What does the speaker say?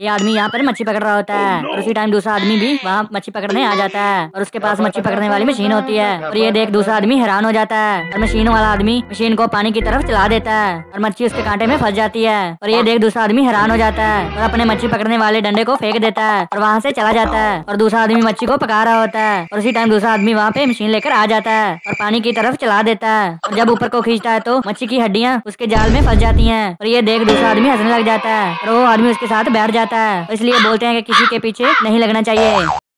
ये आदमी यहाँ पर मच्छी पकड़ रहा होता oh, है oh, no. और उसी टाइम दूसरा आदमी भी वहाँ मच्छी पकड़ने आ जाता है और उसके पास मच्छी पकड़ने वाली मशीन होती है और ये देख दूसरा आदमी हैरान हो जाता है और मशीन वाला आदमी मशीन को पानी की तरफ चला देता है और मच्छी उसके कांटे में फंस जाती है और ये देख दूसरा आदमी हैरान हो जाता है और अपने मच्छी पकड़ने वाले डंडे को फेंक देता है और वहाँ से चला जाता है और दूसरा आदमी मच्छी को पका रहा होता है और उसी टाइम दूसरा आदमी वहाँ पे मशीन लेकर आ जाता है और पानी की तरफ चला देता है और जब ऊपर को खींचता है तो मच्छी की हड्डियाँ उसके जाल में फंस जाती है और ये देख दूसरा आदमी हंसने लग जाता है और वो आदमी उसके साथ बैठ जाता जाता है इसलिए बोलते हैं कि किसी के पीछे नहीं लगना चाहिए